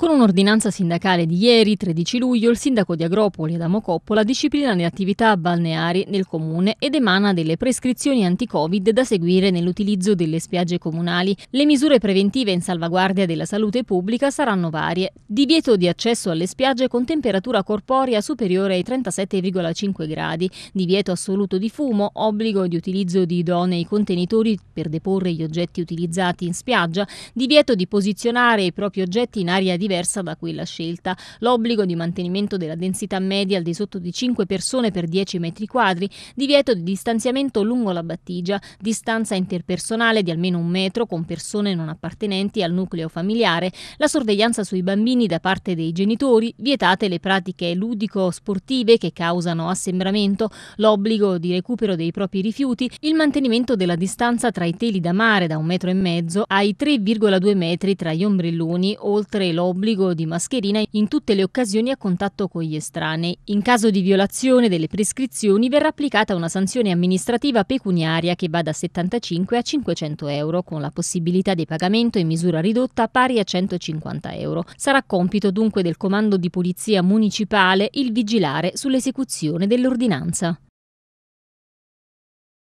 Con un'ordinanza sindacale di ieri, 13 luglio, il sindaco di Agropoli, Adamo Coppola, disciplina le attività balneari nel comune ed emana delle prescrizioni anti-Covid da seguire nell'utilizzo delle spiagge comunali. Le misure preventive in salvaguardia della salute pubblica saranno varie. Divieto di accesso alle spiagge con temperatura corporea superiore ai 37,5 gradi, divieto assoluto di fumo, obbligo di utilizzo di idonei contenitori per deporre gli oggetti utilizzati in spiaggia, divieto di posizionare i propri oggetti in aria di diversa da quella scelta. L'obbligo di mantenimento della densità media al di sotto di 5 persone per 10 metri quadri, divieto di distanziamento lungo la battigia, distanza interpersonale di almeno un metro con persone non appartenenti al nucleo familiare, la sorveglianza sui bambini da parte dei genitori, vietate le pratiche ludico-sportive che causano assembramento, l'obbligo di recupero dei propri rifiuti, il mantenimento della distanza tra i teli da mare da un metro e mezzo ai 3,2 metri tra gli ombrelloni, oltre l'obbligo l'obbligo di mascherina in tutte le occasioni a contatto con gli estranei. In caso di violazione delle prescrizioni verrà applicata una sanzione amministrativa pecuniaria che va da 75 a 500 euro, con la possibilità di pagamento in misura ridotta pari a 150 euro. Sarà compito dunque del Comando di Polizia Municipale il vigilare sull'esecuzione dell'ordinanza.